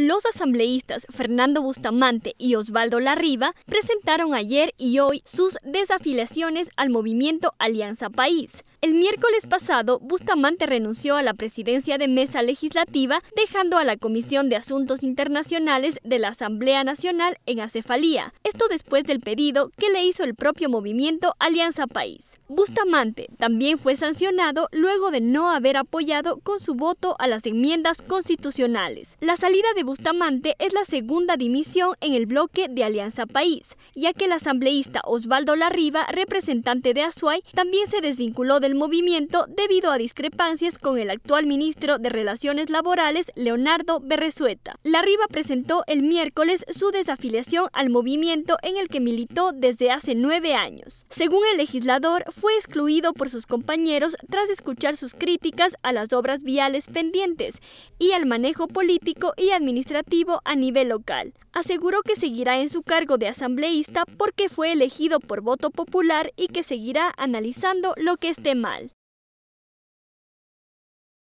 Los asambleístas Fernando Bustamante y Osvaldo Larriba presentaron ayer y hoy sus desafiliaciones al movimiento Alianza País. El miércoles pasado, Bustamante renunció a la presidencia de mesa legislativa, dejando a la Comisión de Asuntos Internacionales de la Asamblea Nacional en acefalía, esto después del pedido que le hizo el propio movimiento Alianza País. Bustamante también fue sancionado luego de no haber apoyado con su voto a las enmiendas constitucionales. La salida de Bustamante es la segunda dimisión en el bloque de Alianza País, ya que el asambleísta Osvaldo Larriba, representante de Azuay, también se desvinculó del movimiento debido a discrepancias con el actual ministro de Relaciones Laborales, Leonardo Berresueta. Larriba presentó el miércoles su desafiliación al movimiento en el que militó desde hace nueve años. Según el legislador, fue excluido por sus compañeros tras escuchar sus críticas a las obras viales pendientes y al manejo político y administrativo administrativo a nivel local. Aseguró que seguirá en su cargo de asambleísta porque fue elegido por voto popular y que seguirá analizando lo que esté mal.